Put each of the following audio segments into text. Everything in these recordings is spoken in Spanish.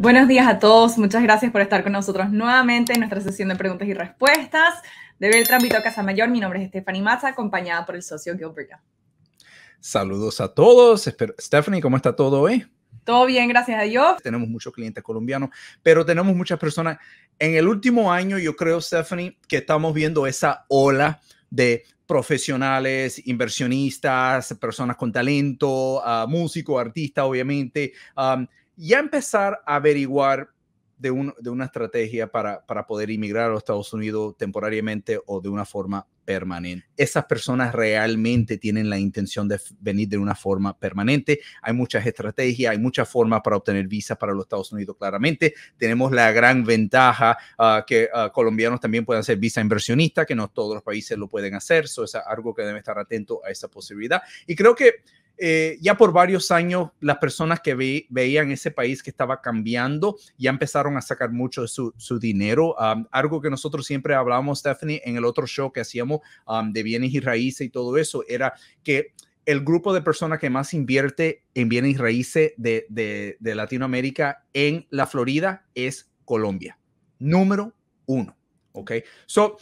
Buenos días a todos, muchas gracias por estar con nosotros nuevamente en nuestra sesión de preguntas y respuestas de Beltrán casa mayor. Mi nombre es Stephanie Maza, acompañada por el socio Gilbert. Saludos a todos. Stephanie, ¿cómo está todo hoy? Todo bien, gracias a Dios. Tenemos muchos clientes colombianos, pero tenemos muchas personas. En el último año, yo creo, Stephanie, que estamos viendo esa ola de profesionales, inversionistas, personas con talento, ah, músicos, artistas, obviamente, y empezar a averiguar de, una estrategia para, poder inmigrar a los Estados Unidos temporariamente o de una forma permanente. Esas personas realmente tienen la intención de venir de una forma permanente. Hay muchas estrategias, hay muchas formas para obtener visas para los Estados Unidos, claramente. Tenemos la gran ventaja ah, que ah, colombianos también puedan hacer visa inversionista, que no todos los países lo pueden hacer. Eso es algo que debe estar atento a esa posibilidad. Y creo que eh, ya por varios años las personas que veían ese país que estaba cambiando ya empezaron a sacar mucho de su, dinero. algo que nosotros siempre hablábamos, Stephanie, en el otro show que hacíamos de bienes y raíces y todo eso, era que el grupo de personas que más invierte en bienes y raíces de, de Latinoamérica en la Florida es Colombia. Número uno. ¿Ok? So,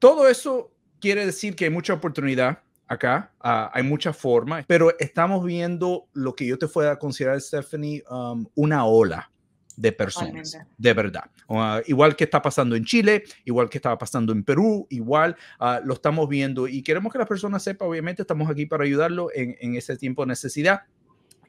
todo eso quiere decir que hay mucha oportunidad acá. Ah, hay muchas formas, pero estamos viendo lo que yo te a considerar, Stephanie, um, una ola de personas, de verdad. Ah, igual que está pasando en Chile, igual que estaba pasando en Perú, igual ah, lo estamos viendo y queremos que la persona sepa. obviamente estamos aquí para ayudarlo en, en ese tiempo de necesidad.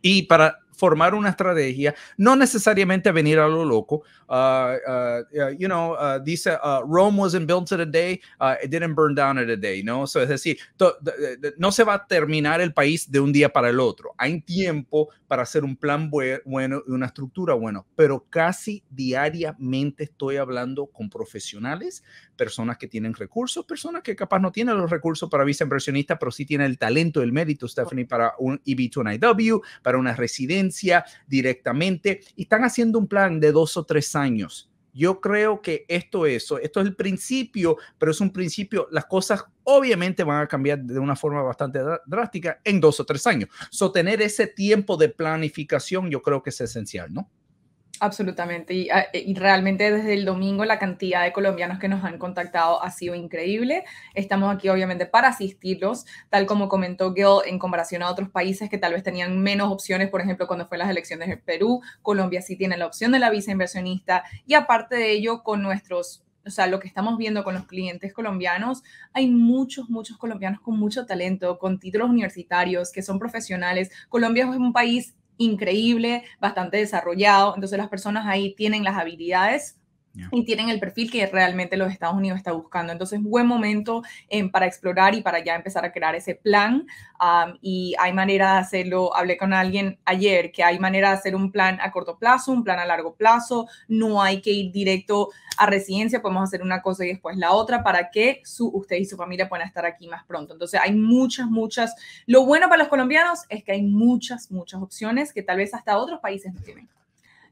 Y para formar una estrategia, no necesariamente venir a lo loco. Uh, uh, uh, you know, dice, Rome wasn't built in a day, it didn't burn down in a day, ¿no? es decir, no se va a terminar el país de un día para el otro. Hay tiempo para hacer un plan bueno y una estructura buena, pero casi diariamente estoy hablando con profesionales, personas que tienen recursos, personas que capaz no tienen los recursos para visa pero sí tienen el talento, el mérito, Stephanie, para un eb 2 w para una residencia directamente y están haciendo un plan de dos o tres años. Yo creo que esto es, esto es el principio, pero es un principio, las cosas obviamente van a cambiar de una forma bastante drástica en dos o tres años. So, ese tiempo de planificación yo creo que es esencial, ¿no? Absolutamente. Ah, eh, y, realmente desde el domingo la cantidad de colombianos que nos han contactado ha sido increíble. Estamos aquí obviamente para asistirlos, tal como comentó Gil en comparación a otros países que tal vez tenían menos opciones, por ejemplo, cuando fue las elecciones en Perú, Colombia sí tiene la opción de la visa inversionista y aparte de ello con nuestros o sea, lo que estamos viendo con los clientes colombianos, hay muchos, muchos colombianos con mucho talento, con títulos universitarios, que son profesionales. Colombia es un país increíble, bastante desarrollado. Entonces las personas ahí tienen las habilidades y tienen el perfil que realmente los Estados Unidos está buscando. Entonces, buen momento eh, para explorar y para ya empezar a crear ese plan. y hay manera de hacerlo, hablé con alguien ayer, que hay manera de hacer un plan a corto plazo, un plan a largo plazo, no hay que ir directo a residencia, podemos hacer una cosa y después la otra para que su, usted y su familia puedan estar aquí más pronto. Entonces, hay muchas, muchas. Lo bueno para los colombianos es que hay muchas, muchas opciones que tal vez hasta otros países no tienen.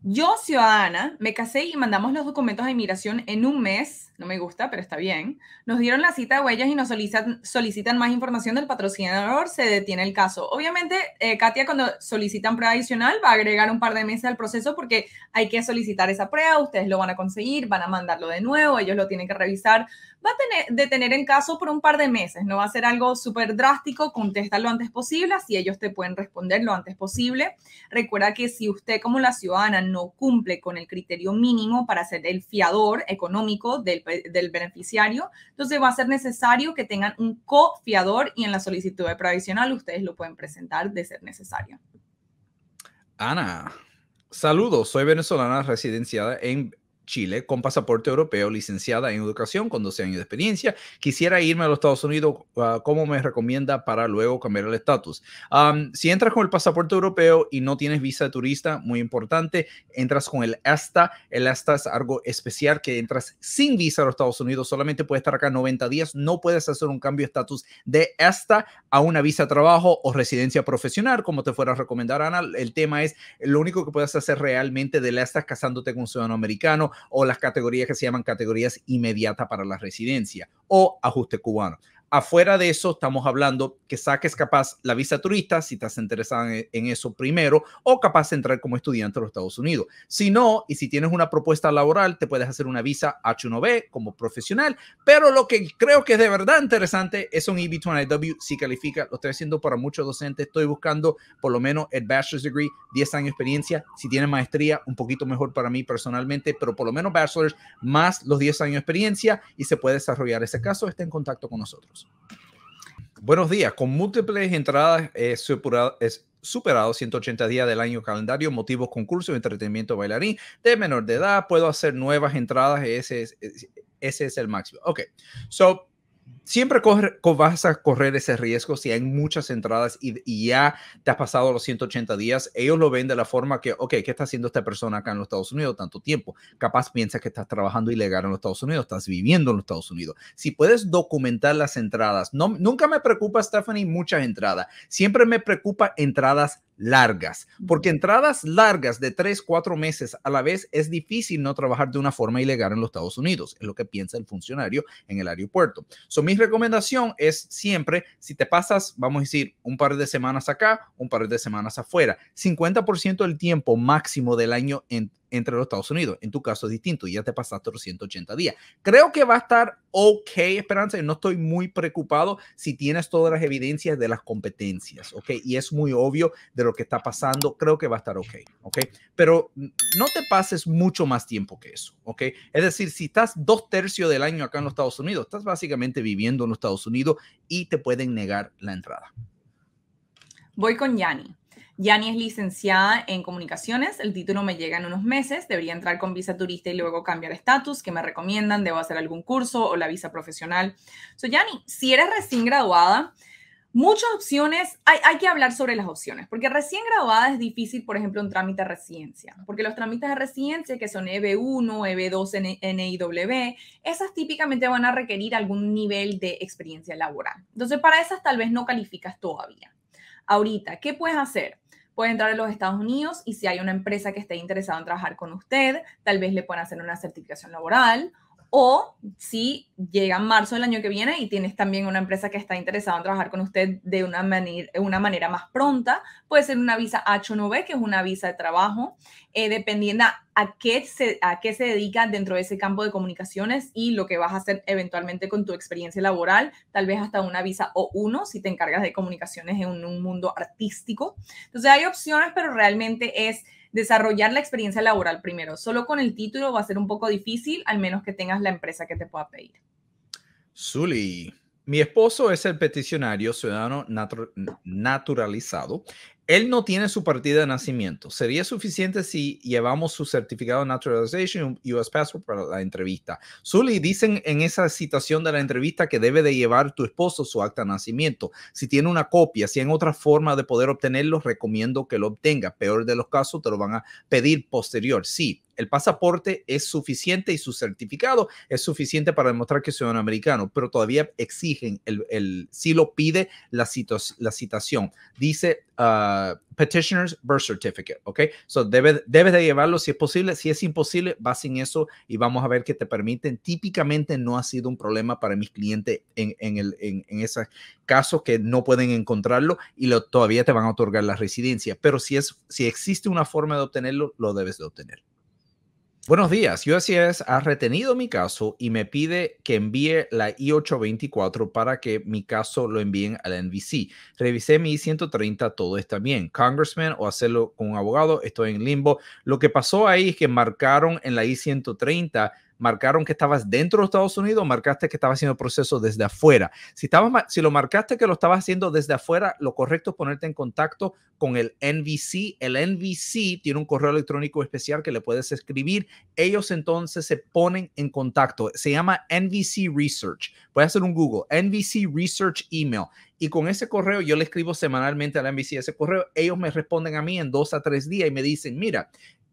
Yo, ciudadana, me casé y mandamos los documentos de inmigración en un mes. No me gusta, pero está bien. Nos dieron la cita de huellas y nos solicitan, más información del patrocinador. Se detiene el caso. Obviamente, eh, Katia, cuando solicitan prueba adicional, va a agregar un par de meses al proceso porque hay que solicitar esa prueba. Ustedes lo van a conseguir, van a mandarlo de nuevo, ellos lo tienen que revisar. Va a tener, detener el caso por un par de meses. No va a ser algo súper drástico. Contesta lo antes posible, así ellos te pueden responder lo antes posible. Recuerda que si usted, como la ciudadana, no cumple con el criterio mínimo para ser el fiador económico del, beneficiario, entonces va a ser necesario que tengan un cofiador y en la solicitud de provisional ustedes lo pueden presentar de ser necesario. Ana, saludos, soy venezolana residenciada en Chile con pasaporte europeo, licenciada en educación con 12 años de experiencia. Quisiera irme a los Estados Unidos, ah, ¿cómo me recomienda para luego cambiar el estatus? si entras con el pasaporte europeo y no tienes visa de turista, muy importante, entras con el ESTA, El ESTA es algo especial que entras sin visa a los Estados Unidos, solamente puedes estar acá 90 días, no puedes hacer un cambio de estatus de ESTA a una visa de trabajo o residencia profesional, como te fuera a recomendar Ana. El tema es, lo único que puedes hacer realmente del ESTA es casándote con un ciudadano americano o las categorías que se llaman categorías inmediata para la residencia o ajuste cubano afuera de eso, estamos hablando que saques capaz la visa turista, si estás interesado en eso primero, o capaz de entrar como estudiante a los Estados Unidos. Si no, y si tienes una propuesta laboral, te puedes hacer una visa H1B como profesional. Pero lo que creo que es de verdad interesante es un EB-2IW, si califica, lo estoy haciendo para muchos docentes, estoy buscando por lo menos el bachelor's degree, 10 años de experiencia, si tienes maestría, un poquito mejor para mí personalmente, pero por lo menos bachelor's más los 10 años de experiencia y se puede desarrollar ese caso, esté en contacto con nosotros. Buenos días. Con múltiples entradas eh, es superado 180 días del año calendario, motivos, concursos, entretenimiento bailarín de menor de edad. Puedo hacer nuevas entradas. Ese es, ese es el máximo. Ok. So, siempre vas a correr ese riesgo si hay muchas entradas y, ya te has pasado los 180 días. Ellos lo ven de la forma que, ok, ¿qué está haciendo esta persona acá en los Estados Unidos tanto tiempo? Capaz piensa que estás trabajando ilegal en los Estados Unidos, estás viviendo en los Estados Unidos. Si puedes documentar las entradas, no, nunca me preocupa, Stephanie, muchas entradas. Siempre me preocupa entradas largas, porque entradas largas de tres, cuatro meses a la vez es difícil no trabajar de una forma ilegal en los Estados Unidos, es lo que piensa el funcionario en el aeropuerto. So, mi recomendación es siempre, si te pasas, vamos a decir, un par de semanas acá, un par de semanas afuera, 50% del tiempo máximo del año en, entre los Estados Unidos. En tu caso es distinto, ya te pasaste los 180 días. Creo que va a estar ok, Esperanza, y no estoy muy preocupado si tienes todas las evidencias de las competencias, ok, y es muy obvio de lo que está pasando, creo que va a estar ok, ok, pero no te pases mucho más tiempo que eso, ok, es decir, si estás dos tercios del año acá en los Estados Unidos, estás básicamente viviendo en los Estados Unidos y te pueden negar la entrada. Voy con Yanni. Yani es licenciada en comunicaciones, el título me llega en unos meses, debería entrar con visa turista y luego cambiar estatus, ¿qué me recomiendan? ¿Debo hacer algún curso o la visa profesional? So, Yani, si eres recién graduada, muchas opciones, hay, hay, que hablar sobre las opciones, porque recién graduada es difícil, por ejemplo, un trámite de residencia, porque los trámites de residencia, que son EB1, EB2, NIW, esas típicamente van a requerir algún nivel de experiencia laboral. Entonces, para esas tal vez no calificas todavía. Ahorita, ¿qué puedes hacer? puede entrar a los Estados Unidos y si hay una empresa que esté interesada en trabajar con usted, tal vez le puedan hacer una certificación laboral o si llega marzo del año que viene y tienes también una empresa que está interesada en trabajar con usted de una, manera, más pronta, puede ser una visa h 9 b que es una visa de trabajo, eh, dependiendo a, qué se, a dedica dentro de ese campo de comunicaciones y lo que vas a hacer eventualmente con tu experiencia laboral, tal vez hasta una visa O1 si te encargas de comunicaciones en un mundo artístico. Entonces hay opciones, pero realmente es desarrollar la experiencia laboral primero. Solo con el título va a ser un poco difícil, al menos que tengas la empresa que te pueda pedir. Zuli, mi esposo es el peticionario ciudadano naturalizado él no tiene su partida de nacimiento. Sería suficiente si llevamos su certificado de naturalization y US passport para la entrevista. Sully, dicen en esa citación de la entrevista que debe de llevar tu esposo su acta de nacimiento. Si tiene una copia, si hay otra forma de poder obtenerlo, recomiendo que lo obtenga. Peor de los casos, te lo van a pedir posterior. Sí, el pasaporte es suficiente y su certificado es suficiente para demostrar que es un americano, pero todavía exigen, el, el lo pide la, la citación. Dice uh, Petitioner's Birth Certificate, ¿ok? So debes, debes de llevarlo si es posible. Si es imposible, va sin eso y vamos a ver qué te permiten. Típicamente no ha sido un problema para mis clientes en, en, el, en, en esos casos que no pueden encontrarlo y lo, todavía te van a otorgar la residencia. Pero si, es, si existe una forma de obtenerlo, lo debes de obtener. Buenos días, es. ha retenido mi caso y me pide que envíe la I-824 para que mi caso lo envíen al NBC. Revisé mi I-130, todo está bien. Congressman o hacerlo con un abogado, estoy en limbo. Lo que pasó ahí es que marcaron en la I-130 marcaron que estabas dentro de Estados Unidos, marcaste que estaba haciendo el proceso desde afuera. Si, estabas, si lo marcaste que lo estabas haciendo desde afuera, lo correcto es ponerte en contacto con el NVC. El NVC tiene un correo electrónico especial que le puedes escribir. Ellos entonces se ponen en contacto. Se llama NVC Research. Puedes hacer un Google, NVC Research Email. Y con ese correo, yo le escribo semanalmente al NVC ese correo. Ellos me responden a mí en dos a tres días y me dicen, mira,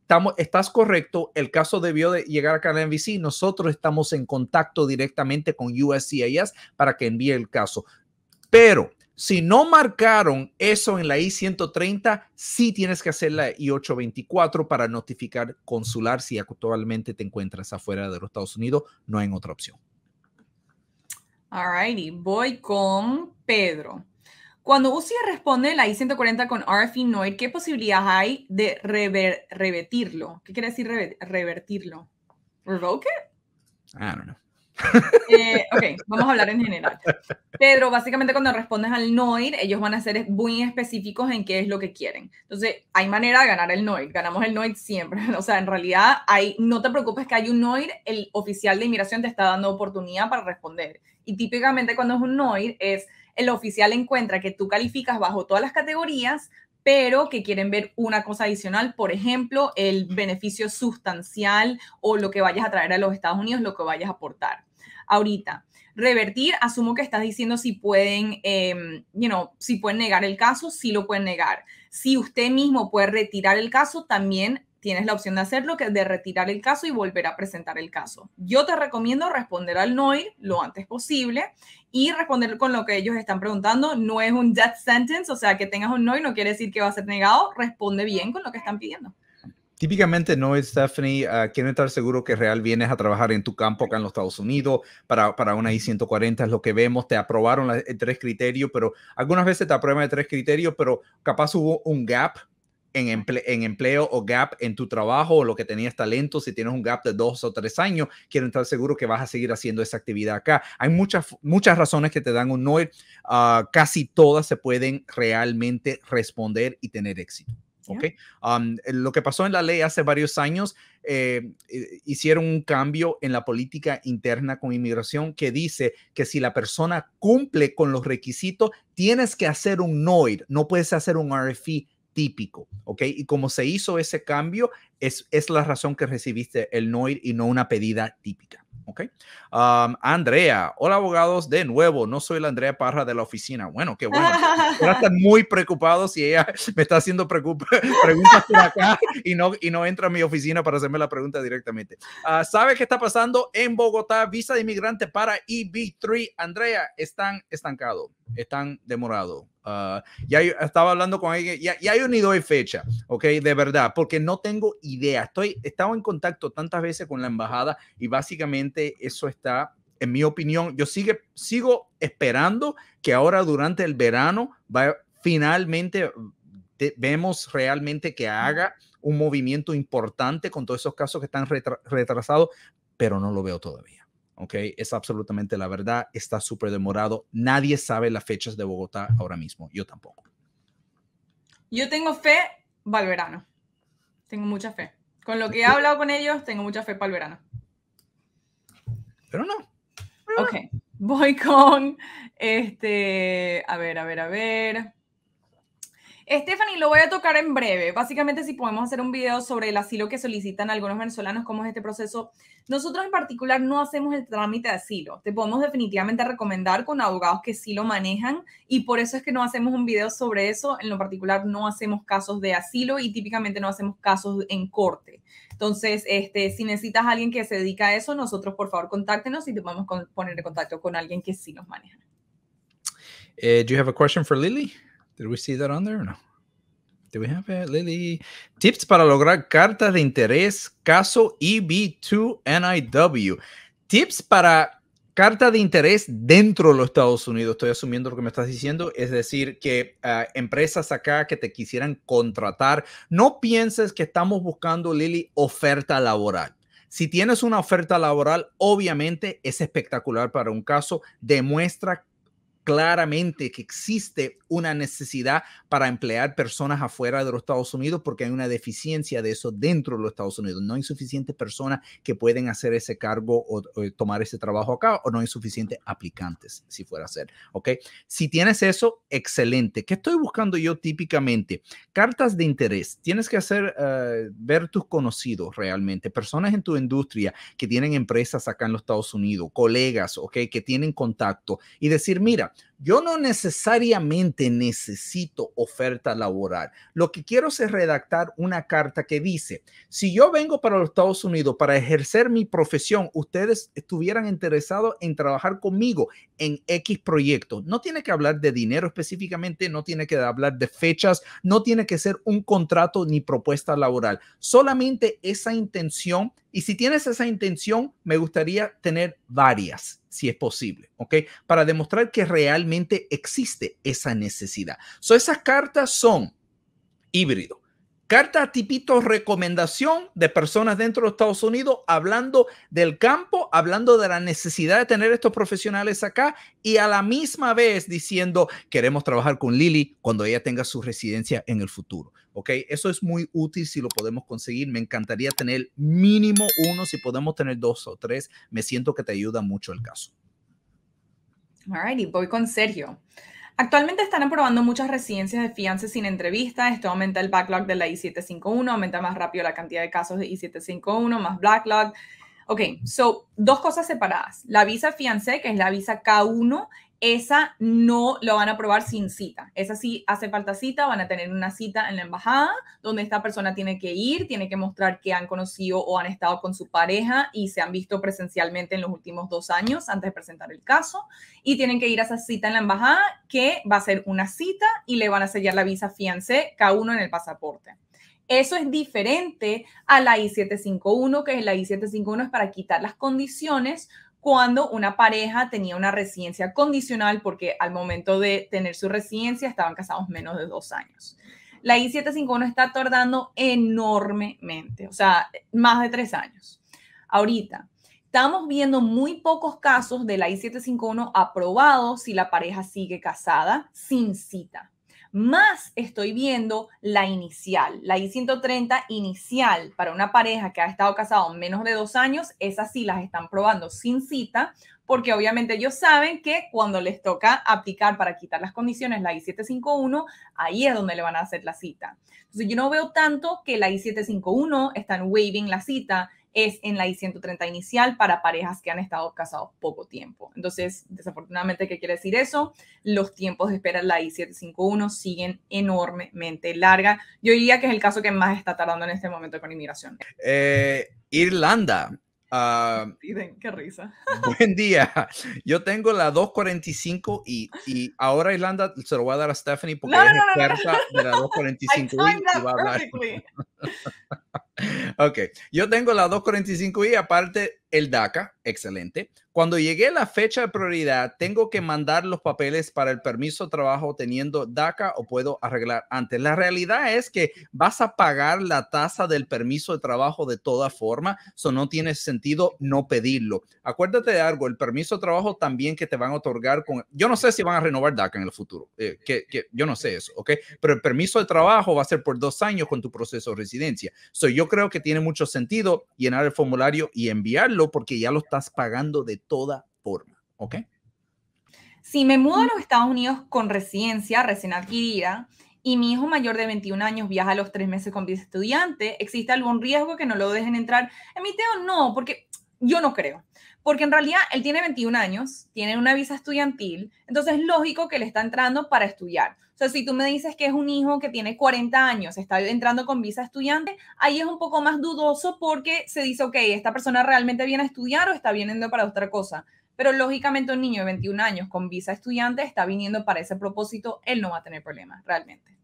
estamos, estás correcto, el caso debió de llegar acá a la NBC, nosotros estamos en contacto directamente con USCIS para que envíe el caso. Pero si no marcaron eso en la I-130, sí tienes que hacer la I-824 para notificar consular si actualmente te encuentras afuera de los Estados Unidos, no hay otra opción. All righty, voy con Pedro. Cuando UCI responde la I-140 con RFI NOID, ¿qué posibilidades hay de revertirlo? ¿Qué quiere decir revertirlo? ¿Revoke it? I don't know. Eh, ok, vamos a hablar en general. Pedro, básicamente cuando respondes al NOID, ellos van a ser muy específicos en qué es lo que quieren. Entonces, hay manera de ganar el NOID. Ganamos el NOID siempre. O sea, en realidad, hay, no te preocupes que hay un NOID, el oficial de inmigración te está dando oportunidad para responder. Y típicamente cuando es un NOID es el oficial encuentra que tú calificas bajo todas las categorías, pero que quieren ver una cosa adicional, por ejemplo, el beneficio sustancial o lo que vayas a traer a los Estados Unidos, lo que vayas a aportar. Ahorita, revertir, asumo que estás diciendo si pueden, em, you know, si pueden negar el caso, sí lo pueden negar. Si usted mismo puede retirar el caso, también tienes la opción de hacerlo, que de retirar el caso y volver a presentar el caso. Yo te recomiendo responder al NOI lo antes posible y responder con lo que ellos están preguntando. No es un death sentence, o sea, que tengas un NOI no quiere decir que va a ser negado. Responde bien con lo que están pidiendo. Típicamente no, Stephanie, ah, estar seguro que real vienes a trabajar en tu campo acá en los Estados Unidos para, para una I-140, es lo que vemos, te aprobaron tres criterios, pero algunas veces te aprueban de tres criterios, pero capaz hubo un gap en, empleo o gap en tu trabajo o lo que tenías talento, si tienes un gap de dos o tres años, quiero estar seguro que vas a seguir haciendo esa actividad acá. Hay muchas, muchas razones que te dan un NOID, ah, casi todas se pueden realmente responder y tener éxito. Okay. lo que pasó en la ley hace varios años, eh, hicieron un cambio en la política interna con inmigración que dice que si la persona cumple con los requisitos, tienes que hacer un NOID, no puedes hacer un RFI típico, ¿ok? Y como se hizo ese cambio, es, es la razón que recibiste el ir y no una pedida típica. ¿ok? Andrea, hola abogados, de nuevo, no soy la Andrea Parra de la oficina. Bueno, qué bueno. están muy preocupados y ella me está haciendo preguntas por acá y no, y no entra a mi oficina para hacerme la pregunta directamente. Ah, ¿Sabe qué está pasando en Bogotá? Visa de inmigrante para EB3. Andrea, están estancados, están demorados. Ah, ya estaba hablando con alguien, ya, yo ni doy fecha, ok, de verdad, porque no tengo idea. Estoy, estaba en contacto tantas veces con la embajada y básicamente eso está, en mi opinión, yo sigo esperando que ahora durante el verano va, finalmente vemos realmente que haga un movimiento importante con todos esos casos que están retrasados, pero no lo veo todavía. ¿ok? Es absolutamente la verdad, está súper demorado, nadie sabe las fechas de Bogotá ahora mismo, yo tampoco. Yo tengo fe para el verano, tengo mucha fe. Con lo que he hablado con ellos, tengo mucha fe para el verano. Pero no. ok, voy con, este, a ver, a ver, a ver. Stephanie, lo voy a tocar en breve. Básicamente, si podemos hacer un video sobre el asilo que solicitan algunos venezolanos, cómo es este proceso. Nosotros en particular no hacemos el trámite de asilo. Te podemos definitivamente recomendar con abogados que sí lo manejan y por eso es que no hacemos un video sobre eso. En lo particular, no hacemos casos de asilo y típicamente no hacemos casos en corte. Entonces, este, si necesitas a alguien que se dedica a eso, nosotros por favor contáctenos y te podemos poner en contacto con alguien que sí nos maneja. Eh, do you have a question for Lily? Did we see that on there no? Do we have Lily? Tips para lograr cartas de interés, caso EB2NIW. Tips para carta de interés dentro de los Estados Unidos. Estoy asumiendo lo que me estás diciendo, es decir, que ah, empresas acá que te quisieran contratar, no pienses que estamos buscando, Lily, oferta laboral. Si tienes una oferta laboral, obviamente es espectacular para un caso, demuestra claramente que existe una necesidad para emplear personas afuera de los Estados Unidos porque hay una deficiencia de eso dentro de los Estados Unidos. No hay suficientes personas que pueden hacer ese cargo o, eh, tomar ese trabajo acá o no hay suficientes aplicantes si fuera a ser. ¿Ok? Si tienes eso, excelente. ¿Qué estoy buscando yo típicamente? Cartas de interés. Tienes que hacer eh, ver tus conocidos realmente, personas en tu industria que tienen empresas acá en los Estados Unidos, colegas, ¿ok? Que tienen contacto y decir, mira, yo no necesariamente necesito oferta laboral. Lo que quiero es redactar una carta que dice, si yo vengo para los Estados Unidos para ejercer mi profesión, ustedes estuvieran interesados en trabajar conmigo en X proyecto. No tiene que hablar de dinero específicamente, no tiene que hablar de fechas, no tiene que ser un contrato ni propuesta laboral. Solamente esa intención y si tienes esa intención, me gustaría tener varias, si es posible, ¿ok? Para demostrar que realmente existe esa necesidad. So, esas cartas son híbrido. Carta tipito recomendación de personas dentro de Estados Unidos hablando del campo, hablando de la necesidad de tener estos profesionales acá y a la misma vez diciendo queremos trabajar con Lili cuando ella tenga su residencia en el futuro. ¿Ok? Eso es muy útil si lo podemos conseguir. Me encantaría tener mínimo uno, si podemos tener dos o tres. Me siento que te ayuda mucho el caso. All voy con Sergio. Actualmente están aprobando muchas residencias de fianza sin entrevista. Esto aumenta el backlog de la I-751, aumenta más rápido la cantidad de casos de I-751, más backlog. Ok, so, dos cosas separadas. La visa fiancé, que es la visa K1, esa no lo van a aprobar sin cita. Esa sí hace falta cita, van a tener una cita en la embajada donde esta persona tiene que ir, tiene que mostrar que han conocido o han estado con su pareja y se han visto presencialmente en los últimos dos años antes de presentar el caso y tienen que ir a esa cita en la embajada que va a ser una cita y le van a sellar la visa fiancé K1 en el pasaporte. Eso es diferente a la I-751, que es la I-751 es para quitar las condiciones cuando una pareja tenía una residencia condicional porque al momento de tener su residencia estaban casados menos de dos años. La I-751 está tardando enormemente, o sea, más de tres años. Ahorita, estamos viendo muy pocos casos de la I-751 aprobado si la pareja sigue casada sin cita más estoy viendo la inicial, la I-130 inicial para una pareja que ha estado casado menos de dos años, esas sí las están probando sin cita, porque obviamente ellos saben que cuando les toca aplicar para quitar las condiciones la I-751, ahí es donde le van a hacer la cita. Entonces yo no veo tanto que la I-751 están waving la cita, es en la I-130 inicial para parejas que han estado casados poco tiempo. Entonces, desafortunadamente, ¿qué quiere decir eso? Los tiempos de espera en la I-751 siguen enormemente larga. Yo diría que es el caso que más está tardando en este momento con inmigración. Eh, Irlanda. Uh, qué risa. Buen día. Yo tengo la 245 y, y, ahora Irlanda se lo voy a dar a Stephanie porque no, no, es la 245. y va a ok, yo tengo la 245 y aparte el DACA, excelente. Cuando llegué la fecha de prioridad, ¿tengo que mandar los papeles para el permiso de trabajo teniendo DACA o puedo arreglar antes? La realidad es que vas a pagar la tasa del permiso de trabajo de toda forma, eso no tiene sentido no pedirlo. Acuérdate de algo, el permiso de trabajo también que te van a otorgar con, yo no sé si van a renovar DACA en el futuro, eh, que, yo no sé eso, ¿ok? Pero el permiso de trabajo va a ser por dos años con tu proceso de residencia. So, yo creo que tiene mucho sentido llenar el formulario y enviarlo porque ya lo estás pagando de toda forma, ¿ok? Si me mudo a mm. los Estados Unidos con residencia recién adquirida y mi hijo mayor de 21 años viaja a los tres meses con visa estudiante, ¿existe algún riesgo que no lo dejen entrar? En mi teo no, porque yo no creo, porque en realidad él tiene 21 años, tiene una visa estudiantil, entonces es lógico que le está entrando para estudiar. O sea, si tú me dices que es un hijo que tiene 40 años, está entrando con visa estudiante, ahí es un poco más dudoso porque se dice, ok, esta persona realmente viene a estudiar o está viniendo para otra cosa. Pero lógicamente un niño de 21 años con visa estudiante está viniendo para ese propósito, él no va a tener problemas, realmente.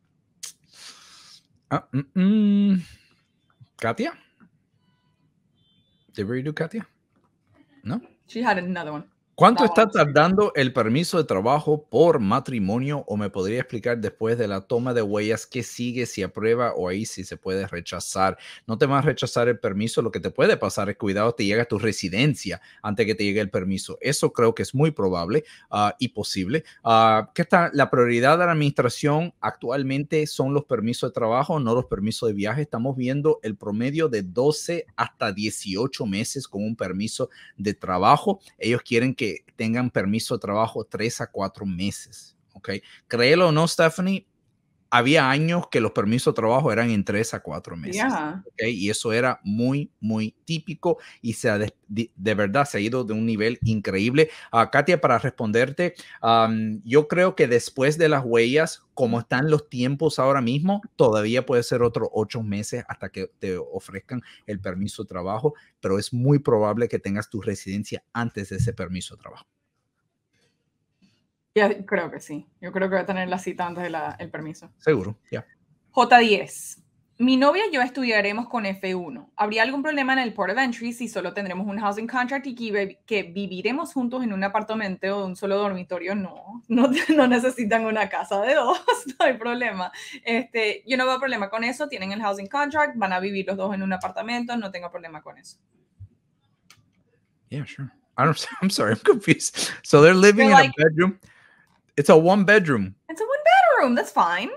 Ah, mm, mm. Katia. Did we do Katya? No. She had another one. ¿Cuánto está tardando el permiso de trabajo por matrimonio? ¿O me podría explicar después de la toma de huellas qué sigue, si aprueba o ahí si se puede rechazar? No te vas a rechazar el permiso, lo que te puede pasar es cuidado, te llega tu residencia antes que te llegue el permiso. Eso creo que es muy probable ah, y posible. Ah, ¿Qué está? La prioridad de la administración actualmente son los permisos de trabajo, no los permisos de viaje. Estamos viendo el promedio de 12 hasta 18 meses con un permiso de trabajo. Ellos quieren que tengan permiso de trabajo tres a cuatro meses. ¿ok? Créelo o no, Stephanie, había años que los permisos de trabajo eran en tres a cuatro meses. Y eso era muy, muy típico y se ha de, verdad se ha ido de un nivel increíble. a ah, Katia, para responderte, yo creo que después de las huellas, como están los tiempos ahora mismo, todavía puede ser otro ocho meses hasta que te ofrezcan el permiso de trabajo, pero es muy probable que tengas tu residencia antes de ese permiso de trabajo creo que sí. Yo creo que voy a tener la cita antes del permiso. Seguro, ya. J10. Mi novia y yo estudiaremos con F1. ¿Habría algún problema en el port of entry si solo tendremos un housing contract y que, viviremos juntos en un apartamento o un solo dormitorio? No, no, necesitan una casa de dos, no hay problema. Este, yo no veo problema con eso, tienen el housing contract, van a vivir los dos en un apartamento, no tengo problema con eso. Yeah, sure. I don't, I'm sorry, I'm confused. So they're living in a bedroom. It's a one bedroom. It's a one bedroom. That's fine.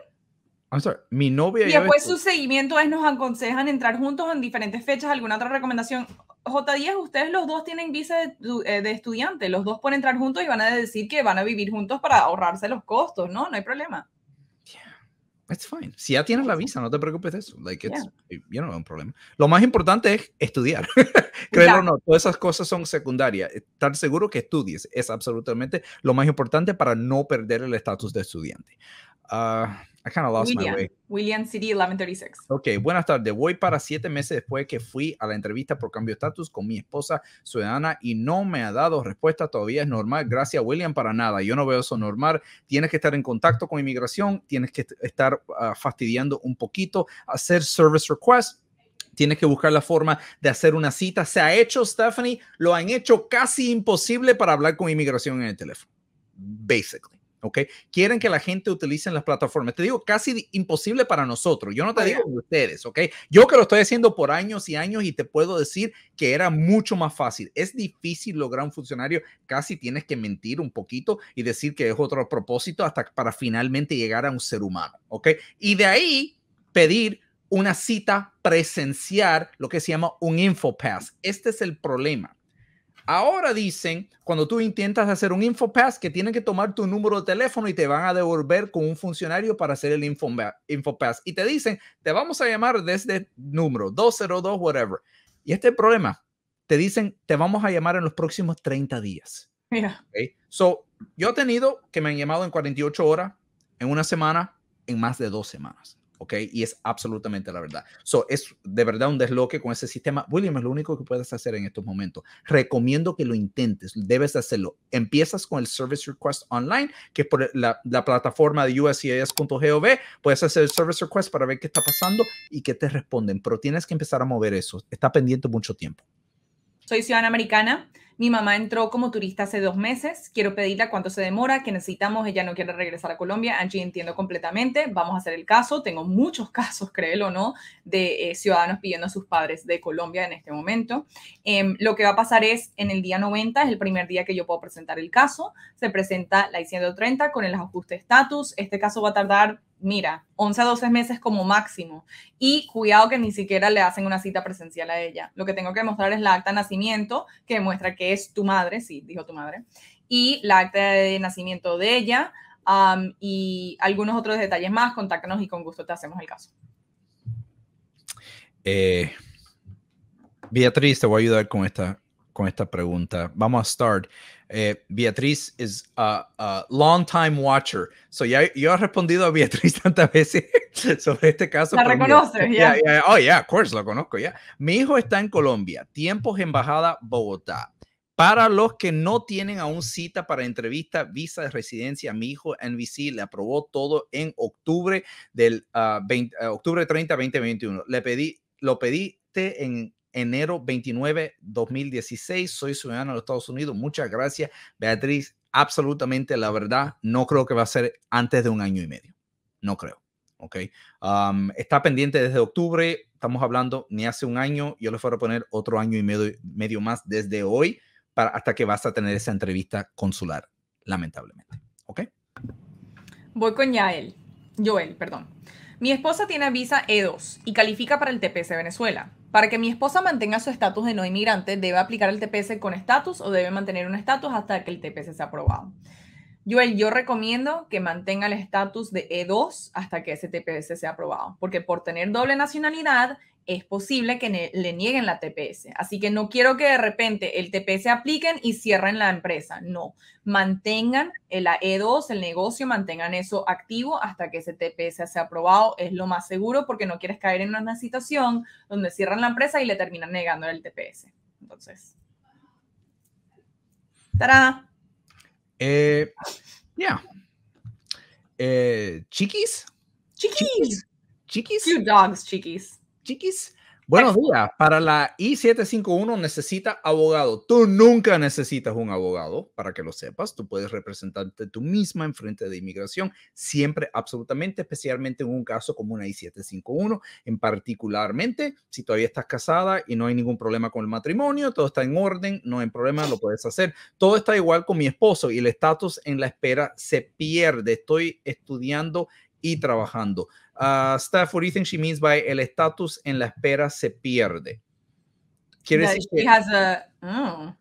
I'm sorry. Mi novia. Y después su seguimiento es nos aconsejan entrar juntos en diferentes fechas. ¿Alguna otra recomendación? J10, ustedes los dos tienen visa eh, de, estudiante. Los dos pueden entrar juntos y van a decir que van a vivir juntos para ahorrarse los costos, ¿no? No hay problema. It's fine. Si ya tienes la visa, no te preocupes de eso. Like, it's, veo eh, un problema. Lo más importante es estudiar. Créelo no, todas esas cosas son secundarias. Estar seguro que estudies es absolutamente lo más importante para no perder el estatus de estudiante. Uh, I kind of lost William, my way. William CD 1136. Ok, buenas tardes. Voy para siete meses después que fui a la entrevista por cambio de estatus con mi esposa ciudadana y no me ha dado respuesta. Todavía es normal. Gracias, William, para nada. Yo no veo eso normal. Tienes que estar en contacto con inmigración. Tienes que estar ah, fastidiando un poquito. Hacer service request tienes que buscar la forma de hacer una cita. Se ha hecho, Stephanie, lo han hecho casi imposible para hablar con inmigración en el teléfono. Basically. ¿ok? Quieren que la gente utilice las plataformas. Te digo, casi imposible para nosotros. Yo no te digo ustedes, ¿ok? Yo que lo estoy haciendo por años y años y te puedo decir que era mucho más fácil. Es difícil lograr un funcionario, casi tienes que mentir un poquito y decir que es otro propósito hasta para finalmente llegar a un ser humano, ¿ok? Y de ahí pedir una cita presenciar, lo que se llama un infopass. Este es el problema Ahora dicen, cuando tú intentas hacer un InfoPass, que tienen que tomar tu número de teléfono y te van a devolver con un funcionario para hacer el InfoPass. Y te dicen, te vamos a llamar desde el este número 202, whatever. Y este problema. Te dicen, te vamos a llamar en los próximos 30 días. So, yo he tenido que me han llamado en 48 horas, en una semana, en más de dos semanas. ¿ok? Y es absolutamente la verdad. So, es de verdad un desloque con ese sistema. William, es lo único que puedes hacer en estos momentos. Recomiendo que lo intentes, debes hacerlo. Empiezas con el Service Request Online, que es por la, la plataforma de uscis.gov. Puedes hacer el Service Request para ver qué está pasando y qué te responden, pero tienes que empezar a mover eso. Está pendiente mucho tiempo. Soy ciudadana americana. Mi mamá entró como turista hace dos meses. Quiero pedirle cuánto se demora, que necesitamos. Ella no quiere regresar a Colombia. Angie, entiendo completamente. Vamos a hacer el caso. Tengo muchos casos, créelo o no, de eh, ciudadanos pidiendo a sus padres de Colombia en este momento. Em, lo que va a pasar es en el día 90, es el primer día que yo puedo presentar el caso. Se presenta la I-130 con el ajuste de estatus. Este caso va a tardar mira, 11 a 12 meses como máximo. Y cuidado que ni siquiera le hacen una cita presencial a ella. Lo que tengo que mostrar es la acta de nacimiento que demuestra que es tu madre, sí, dijo tu madre, y la acta de nacimiento de ella y algunos otros detalles más. Contáctanos y con gusto te hacemos el caso. Eh, Beatriz, te voy a ayudar con esta, con esta pregunta. Vamos a start. Eh, Beatriz es a, a, long time watcher. So ya yo he respondido a Beatriz tantas veces sobre este caso. La reconoce. ya. oh, yeah, of course, lo conozco, ya. Mi hijo está en Colombia. Tiempos Embajada Bogotá. Para los que no tienen aún cita para entrevista, visa de residencia, mi hijo NBC le aprobó todo en octubre del 20, ah, eh, octubre 30, 2021. Le pedí, lo pediste en enero 29, 2016. Soy ciudadano de los Estados Unidos. Muchas gracias, Beatriz. Absolutamente la verdad, no creo que va a ser antes de un año y medio. No creo. ¿ok? está pendiente desde octubre, estamos hablando ni hace un año, yo le voy a poner otro año y medio, medio más desde hoy para, hasta que vas a tener esa entrevista consular, lamentablemente, ¿ok? Voy con Yael, Joel, perdón. Mi esposa tiene visa E2 y califica para el TPS Venezuela. Para que mi esposa mantenga su estatus de no inmigrante, debe aplicar el TPS con estatus o debe mantener un estatus hasta que el TPS sea aprobado. Joel, yo recomiendo que mantenga el estatus de E2 hasta que ese TPS sea aprobado, porque por tener doble nacionalidad es posible que le nieguen la TPS. Así que no quiero que de repente el TPS apliquen y cierren la empresa. No, mantengan la E2, el negocio, mantengan eso activo hasta que ese TPS sea aprobado. Es lo más seguro porque no quieres caer en una situación donde cierran la empresa y le terminan negando el TPS. Entonces. ¡Tarán! ya. Eh, yeah. Eh, ¿Chiquis? Chiquis. Chiquis. dogs, chiquis. Chiquis, buenos días. Para la I-751 necesita abogado. Tú nunca necesitas un abogado, para que lo sepas. Tú puedes representarte tú misma en frente de inmigración, siempre, absolutamente, especialmente en un caso como una I-751, en particularmente si todavía estás casada y no hay ningún problema con el matrimonio, todo está en orden, no hay problema, lo puedes hacer. Todo está igual con mi esposo y el estatus en la espera se pierde. Estoy estudiando trabajando. Uh, Steph, what you think she means by el estatus en la espera se pierde? que oh,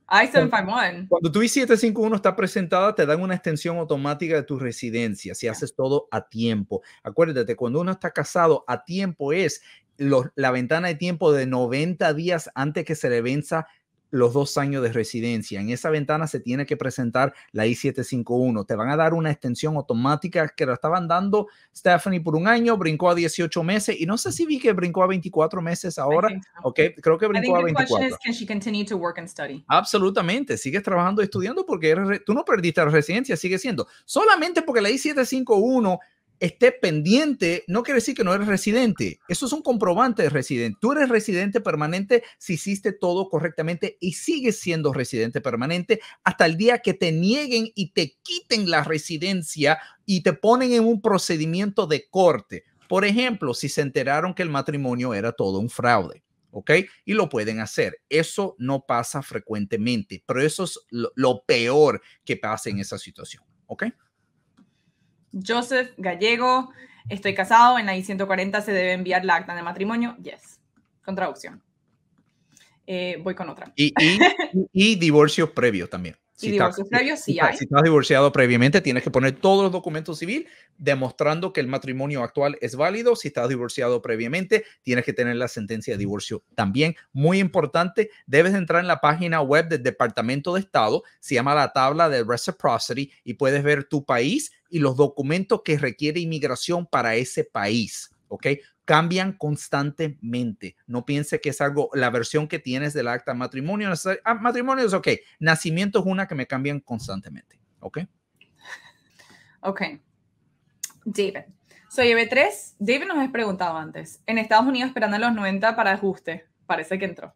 Cuando tu I-751 está presentada, te dan una extensión automática de tu residencia si haces todo a tiempo. Acuérdate, cuando uno está casado, a tiempo es la ventana de tiempo de 90 días antes que se le venza los dos años de residencia. En esa ventana se tiene que presentar la I-751. Te van a dar una extensión automática que la estaban dando Stephanie por un año, brincó a 18 meses y no sé si vi que brincó a 24 meses ahora. Ok, creo que brincó a 24. Is, can she continue to work and study? Absolutamente, sigues trabajando y estudiando porque eres, tú no perdiste la residencia, sigue siendo. Solamente porque la I-751 esté pendiente, no quiere decir que no eres residente. Eso es un comprobante de residente. Tú eres residente permanente si hiciste todo correctamente y sigues siendo residente permanente hasta el día que te nieguen y te quiten la residencia y te ponen en un procedimiento de corte. Por ejemplo, si se enteraron que el matrimonio era todo un fraude. ¿ok? Y lo pueden hacer. Eso no pasa frecuentemente, pero eso es lo, lo peor que pasa en esa situación, ¿ok? Joseph Gallego, estoy casado, en la I-140 se debe enviar la acta de matrimonio, yes, con traducción. Eh, voy con otra. Y, divorcio y divorcios previos también. Si estás, estás divorciado previamente, tienes que poner todos los documentos civil demostrando que el matrimonio actual es válido. Si estás divorciado previamente, tienes que tener la sentencia de divorcio también. Muy importante, debes entrar en la página web del Departamento de Estado, se llama la tabla de reciprocity y puedes ver tu país y los documentos que requiere inmigración para ese país. ¿Ok? cambian constantemente. No piense que es algo, la versión que tienes del acta matrimonio, ah, matrimonio es ok, nacimiento es una que me cambian constantemente, ¿ok? Ok. David, soy EB3. David nos has preguntado antes, en Estados Unidos esperando los 90 para ajuste, parece que entró.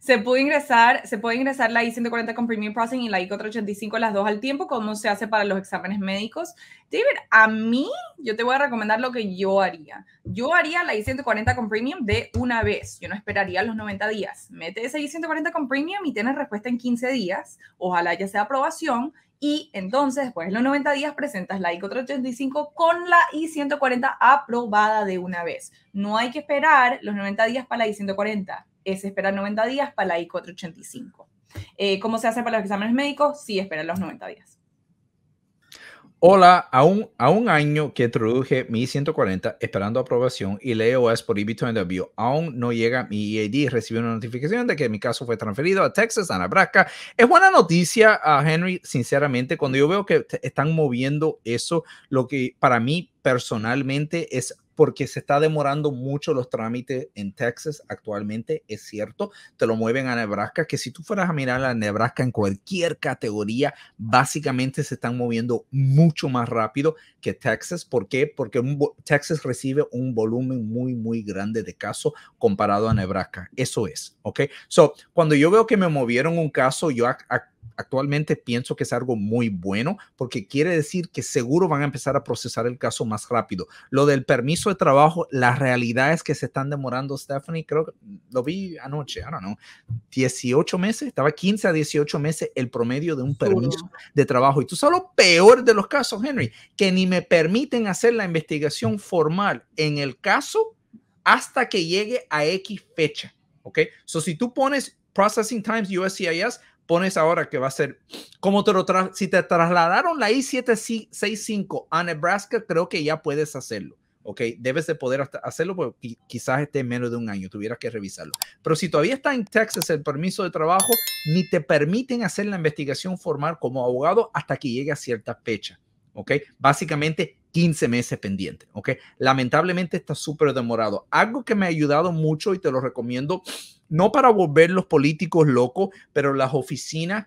Se puede ingresar, se puede ingresar la I-140 con Premium Processing y la I-485 las dos al tiempo, como se hace para los exámenes médicos. David, a mí, yo te voy a recomendar lo que yo haría. Yo haría la I-140 con Premium de una vez. Yo no esperaría los 90 días. Mete esa I-140 con Premium y tienes respuesta en 15 días. Ojalá ya sea aprobación. Y entonces, después de los 90 días, presentas la I-485 con la I-140 aprobada de una vez. No hay que esperar los 90 días para la I-140 es esperar 90 días para la I-485. Eh, ¿Cómo se hace para los exámenes médicos? Sí, esperar los 90 días. Hola, a un, a un año que introduje mi 140 esperando aprobación y leo es por bio. aún no llega mi e y Recibí una notificación de que mi caso fue transferido a Texas, a Nebraska. Es buena noticia, Henry, sinceramente, cuando yo veo que están moviendo eso, lo que para mí personalmente es porque se está demorando mucho los trámites en Texas actualmente, es cierto, te lo mueven a Nebraska, que si tú fueras a mirar a Nebraska en cualquier categoría, básicamente se están moviendo mucho más rápido que Texas. ¿Por qué? Porque Texas recibe un volumen muy, muy grande de casos comparado a Nebraska. Eso es, ¿ok? So, cuando yo veo que me movieron un caso, yo actualmente pienso que es algo muy bueno porque quiere decir que seguro van a empezar a procesar el caso más rápido. Lo del permiso de trabajo, las realidades que se están demorando, Stephanie, creo que lo vi anoche, I don't know, 18 meses, estaba 15 a 18 meses el promedio de un permiso de trabajo. Y tú sabes lo peor de los casos, Henry, que ni me permiten hacer la investigación formal en el caso hasta que llegue a X fecha. ¿Ok? So, si tú pones Processing Times USCIS, pones ahora que va a ser, como te lo si te trasladaron la I-765 a Nebraska, creo que ya puedes hacerlo. ¿ok? Debes de poder hacerlo porque pues, quizás esté menos de un año, tuvieras que revisarlo. Pero si todavía está en Texas el permiso de trabajo, ni te permiten hacer la investigación formal como abogado hasta que llegue a cierta fecha, ¿ok? Básicamente 15 meses pendiente, ¿ok? Lamentablemente está súper demorado. Algo que me ha ayudado mucho y te lo recomiendo no para volver los políticos locos, pero las oficinas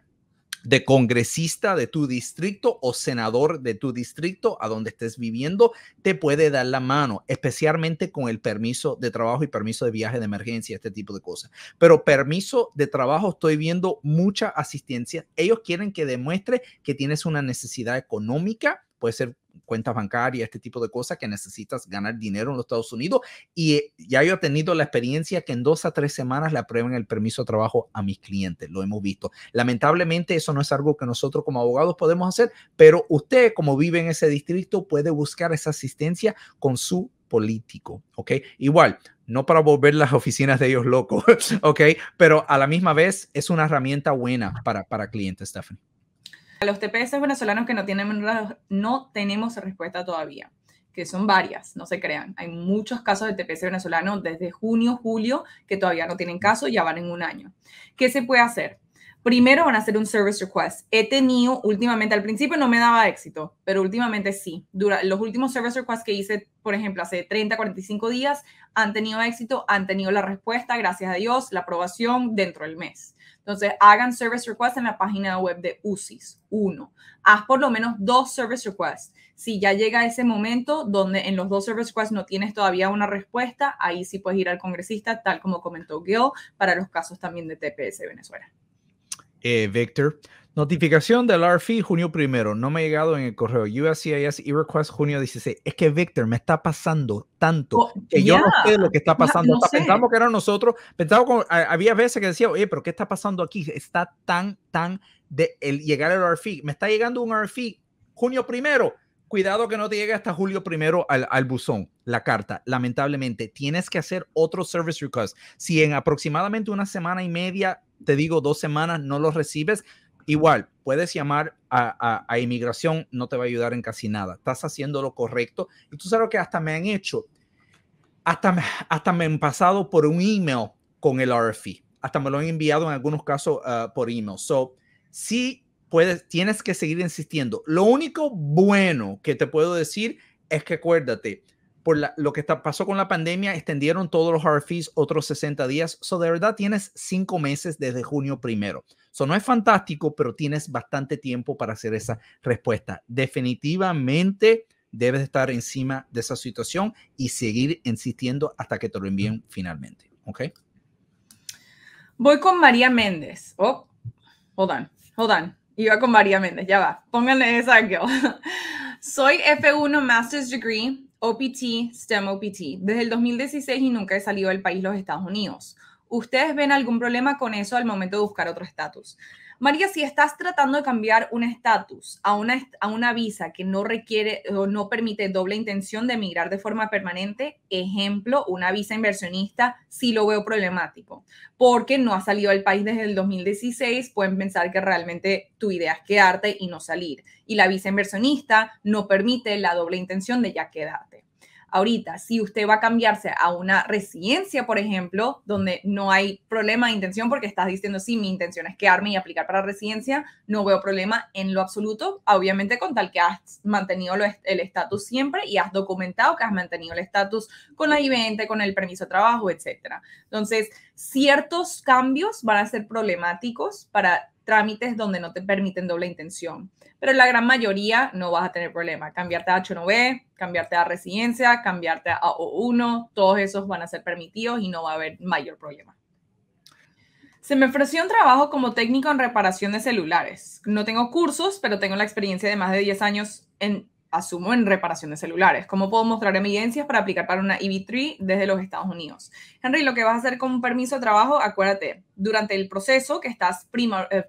de congresista de tu distrito o senador de tu distrito a donde estés viviendo, te puede dar la mano, especialmente con el permiso de trabajo y permiso de viaje de emergencia, este tipo de cosas. Pero permiso de trabajo, estoy viendo mucha asistencia. Ellos quieren que demuestre que tienes una necesidad económica puede ser cuentas bancarias, este tipo de cosas que necesitas ganar dinero en los Estados Unidos. Y eh, ya yo he tenido la experiencia que en dos a tres semanas le aprueben el permiso de trabajo a mis clientes. Lo hemos visto. Lamentablemente eso no es algo que nosotros como abogados podemos hacer, pero usted como vive en ese distrito puede buscar esa asistencia con su político, ¿ok? Igual, no para volver las oficinas de ellos locos, ¿ok? Pero a la misma vez es una herramienta buena para, para clientes, Stephanie. A los TPS venezolanos que no, tienen, no tenemos respuesta todavía, que son varias, no se crean. Hay muchos casos de TPS venezolanos desde junio, julio, que todavía no tienen caso, ya van en un año. ¿Qué se puede hacer? Primero van a hacer un service request. He tenido últimamente, al principio no me daba éxito, pero últimamente sí. los últimos service requests que hice, por ejemplo, hace 30, 45 días, han tenido éxito, han tenido la respuesta, gracias a Dios, la aprobación dentro del mes. Entonces, hagan service request en la página web de UCIS. Uno, haz por lo menos dos service requests. Si ya llega ese momento donde en los dos service requests no tienes todavía una respuesta, ahí sí puedes ir al congresista, tal como comentó Gil, para los casos también de TPS Venezuela. Eh, Víctor, Notificación del RFI junio primero. No me ha llegado en el correo. USCIS e-request junio 16. Es que Víctor me está pasando tanto oh, que yo no sé lo que está pasando. pensamos que eran nosotros. Pensamos había veces que decía, oye, pero ¿qué está pasando aquí? Está tan, tan de el llegar el RFI. Me está llegando un RFI junio primero. Cuidado que no te llegue hasta julio primero al, al buzón la carta. Lamentablemente, tienes que hacer otro service request. Si en aproximadamente una semana y media te digo dos semanas no lo recibes, Igual, puedes llamar a, inmigración, no te va a ayudar en casi nada. Estás haciendo lo correcto. Y tú sabes lo que hasta me han hecho. Hasta, hasta me han pasado por un email con el RFI. Hasta me lo han enviado en algunos casos ah, por email. So, sí puedes, tienes que seguir insistiendo. Lo único bueno que te puedo decir es que acuérdate, por lo que está, pasó con la pandemia, extendieron todos los hard fees otros 60 días. So, de verdad, tienes cinco meses desde junio primero. So, no es fantástico, pero tienes bastante tiempo para hacer esa respuesta. Definitivamente debes estar encima de esa situación y seguir insistiendo hasta que te lo envíen finalmente. ¿Ok? Voy con María Méndez. Oh, hold on, hold on. Iba con María Méndez, ya va. Pónganle esa girl. Soy F1 Master's Degree OPT, STEM OPT, desde el 2016 y nunca he salido del país los Estados Unidos. ¿Ustedes ven algún problema con eso al momento de buscar otro estatus? María, si estás tratando de cambiar un estatus a una, a una visa que no requiere o no permite doble intención de emigrar de forma permanente, ejemplo, una visa inversionista, sí lo veo problemático, porque no ha salido al país desde el 2016, pueden pensar que realmente tu idea es quedarte y no salir. Y la visa inversionista no permite la doble intención de ya quedarte. Ahorita, si usted va a cambiarse a una residencia, por ejemplo, donde no hay problema de intención porque estás diciendo, sí, mi intención es quedarme y aplicar para residencia, no veo problema en lo absoluto, obviamente con tal que has mantenido el estatus siempre y has documentado que has mantenido el estatus con la i con el permiso de trabajo, etc. Entonces, ciertos cambios van a ser problemáticos para trámites donde no te permiten doble intención. Pero la gran mayoría no vas a tener problema. Cambiarte a h 9 cambiarte a residencia, cambiarte a O1, todos esos van a ser permitidos y no va a haber mayor problema. Se me ofreció un trabajo como técnico en reparación de celulares. No tengo cursos, pero tengo la experiencia de más de 10 años en asumo en reparación de celulares. ¿Cómo puedo mostrar evidencias para aplicar para una EB3 desde los Estados Unidos? Henry, lo que vas a hacer con un permiso de trabajo, acuérdate, durante el proceso que estás eh,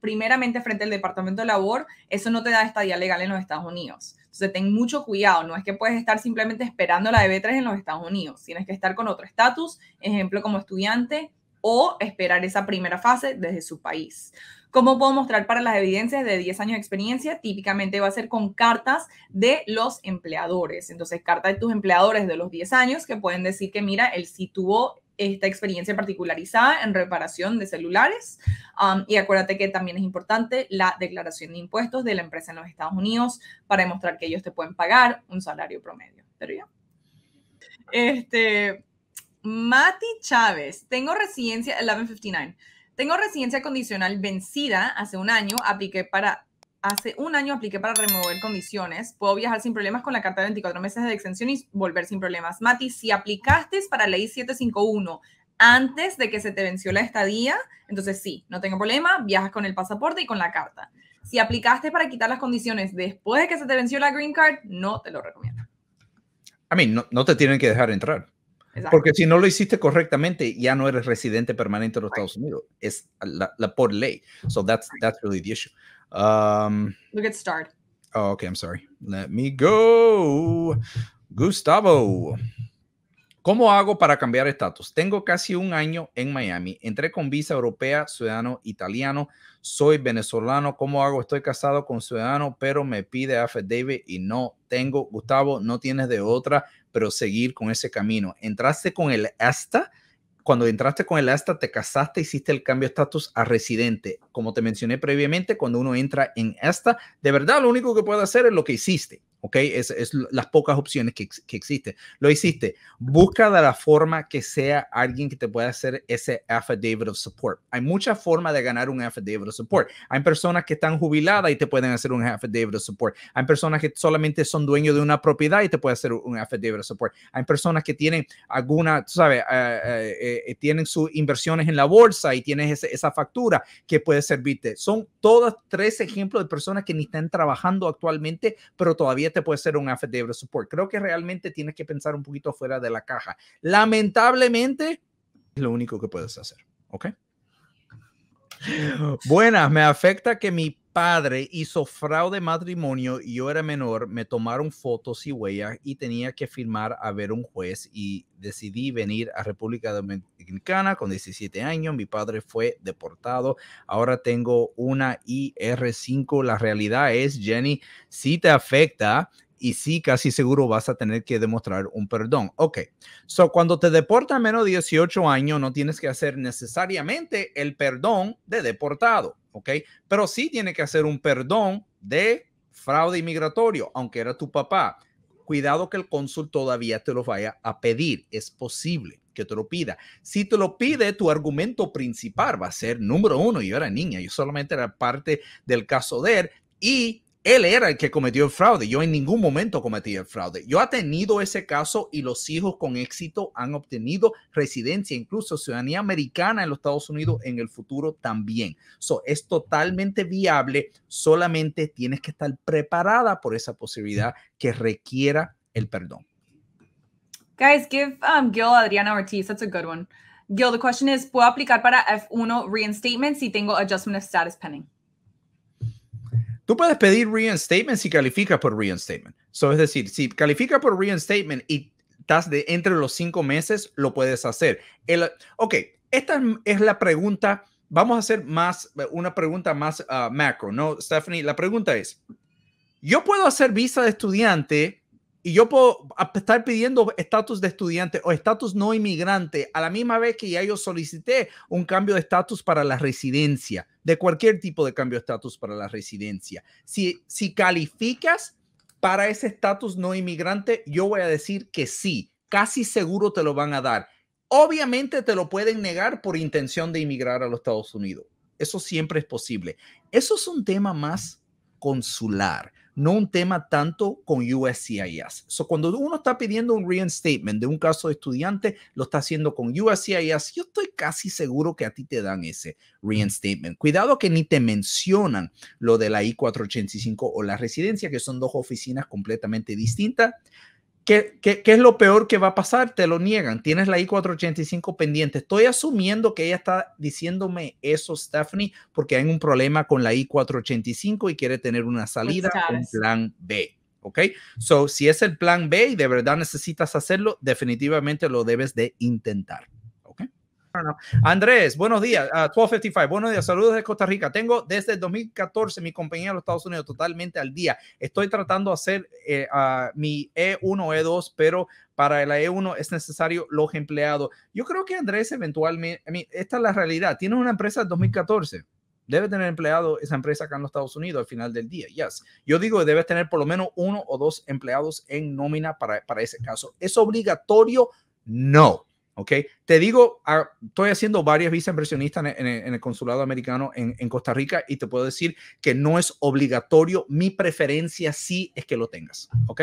primeramente frente al Departamento de Labor, eso no te da estadía legal en los Estados Unidos. Entonces, ten mucho cuidado, no es que puedes estar simplemente esperando la EB3 en los Estados Unidos, tienes que estar con otro estatus, ejemplo como estudiante, o esperar esa primera fase desde su país. ¿Cómo puedo mostrar para las evidencias de 10 años de experiencia? Típicamente va a ser con cartas de los empleadores. Entonces, carta de tus empleadores de los 10 años que pueden decir que, mira, él sí tuvo esta experiencia particularizada en reparación de celulares. Um, y acuérdate que también es importante la declaración de impuestos de la empresa en los Estados Unidos para demostrar que ellos te pueden pagar un salario promedio. Este, Mati Chávez, tengo residencia, 1159. Tengo residencia condicional vencida hace un año, apliqué para hace un año apliqué para remover condiciones. Puedo viajar sin problemas con la carta de 24 meses de extensión y volver sin problemas. Mati, si aplicaste para ley 751 antes de que se te venció la estadía, entonces sí, no tengo problema, viajas con el pasaporte y con la carta. Si aplicaste para quitar las condiciones después de que se te venció la green card, no te lo recomiendo. A mí, no te tienen que dejar entrar. Porque si no lo hiciste correctamente, ya no eres residente permanente de los Estados Unidos. Es la, por ley. So that's, that's really the issue. Um, Look at start. Oh, okay. I'm sorry. Let me go. Gustavo. ¿Cómo hago para cambiar estatus? Tengo casi un año en Miami. Entré con visa europea, ciudadano italiano. Soy venezolano. ¿Cómo hago? Estoy casado con ciudadano, pero me pide affidavit y no tengo. Gustavo, no tienes de otra pero seguir con ese camino. Entraste con el hasta, cuando entraste con el hasta, te casaste, hiciste el cambio de estatus a residente. Como te mencioné previamente, cuando uno entra en ESTA, de verdad lo único que puede hacer es lo que hiciste. ¿ok? Es, es las pocas opciones que, que existen. Lo hiciste. Busca de la forma que sea alguien que te pueda hacer ese affidavit of support. Hay muchas formas de ganar un affidavit of support. Hay personas que están jubiladas y te pueden hacer un affidavit of support. Hay personas que solamente son dueños de una propiedad y te pueden hacer un affidavit of support. Hay personas que tienen alguna, tú sabes, eh, eh, eh, tienen sus inversiones en la bolsa y tienes esa factura que puede servirte. Son todos tres ejemplos de personas que ni están trabajando actualmente, pero todavía puede ser un affidavit of support. Creo que realmente tienes que pensar un poquito fuera de la caja. Lamentablemente, es lo único que puedes hacer. ¿Ok? Buenas, me afecta que mi padre hizo fraude matrimonio y yo era menor, me tomaron fotos y huellas y tenía que firmar a ver un juez y decidí venir a República Dominicana con 17 años. Mi padre fue deportado. Ahora tengo una IR5. La realidad es, Jenny, si te afecta, y sí, casi seguro vas a tener que demostrar un perdón. Ok, so cuando te deportan menos de 18 años, no tienes que hacer necesariamente el perdón de deportado, ok, pero sí tiene que hacer un perdón de fraude inmigratorio, aunque era tu papá. Cuidado que el cónsul todavía te lo vaya a pedir, es posible que te lo pida. Si te lo pide, tu argumento principal va a ser número uno, yo era niña, yo solamente era parte del caso de él y él era el que cometió el fraude. Yo en ningún momento cometí el fraude. Yo ha tenido ese caso y los hijos con éxito han obtenido residencia, incluso ciudadanía americana en los Estados Unidos en el futuro también. So, es totalmente viable, solamente tienes que estar preparada por esa posibilidad que requiera el perdón. Guys, give um, Gil Adriana Ortiz. That's a good one. Gil, the question is, ¿puedo aplicar para F1 reinstatement si tengo adjustment of status pending? Tú puedes pedir reinstatement si calificas por reinstatement. So, es decir, si calificas por reinstatement y estás de entre los cinco meses, lo puedes hacer. ok, esta es la pregunta. Vamos a hacer más, una pregunta más ah, macro, ¿no, Stephanie? La pregunta es, ¿yo puedo hacer visa de estudiante y yo puedo estar pidiendo estatus de estudiante o estatus no inmigrante a la misma vez que ya yo solicité un cambio de estatus para la residencia, de cualquier tipo de cambio de estatus para la residencia. Si, si calificas para ese estatus no inmigrante, yo voy a decir que sí, casi seguro te lo van a dar. Obviamente te lo pueden negar por intención de inmigrar a los Estados Unidos. Eso siempre es posible. Eso es un tema más consular no un tema tanto con USCIS. cuando uno está pidiendo un reinstatement de un caso de estudiante, lo está haciendo con USCIS. Yo estoy casi seguro que a ti te dan ese reinstatement. Cuidado que ni te mencionan lo de la I-485 o la residencia, que son dos oficinas completamente distintas. ¿Qué, es lo peor que va a pasar? Te lo niegan. Tienes la I-485 pendiente. Estoy asumiendo que ella está diciéndome eso, Stephanie, porque hay un problema con la I-485 y quiere tener una salida, un plan B. ¿Ok? So, si es el plan B y de verdad necesitas hacerlo, definitivamente lo debes de intentar. Andrés, buenos días. 1255, ah, buenos días. Saludos de Costa Rica. Tengo desde 2014 mi compañía en los Estados Unidos totalmente al día. Estoy tratando de hacer eh, ah, mi E1, E2, pero para la E1 es necesario los empleados. Yo creo que Andrés eventualmente, esta es la realidad. tiene una empresa del 2014 debe tener empleado esa empresa acá en los Estados Unidos al final del día. Yes. Yo digo que debes tener por lo menos uno o dos empleados en nómina para, para ese caso. ¿Es obligatorio? No. ¿ok? Te digo, ah, estoy haciendo varias visas impresionistas en, el, consulado americano en, en, Costa Rica y te puedo decir que no es obligatorio. Mi preferencia sí es que lo tengas, ¿ok?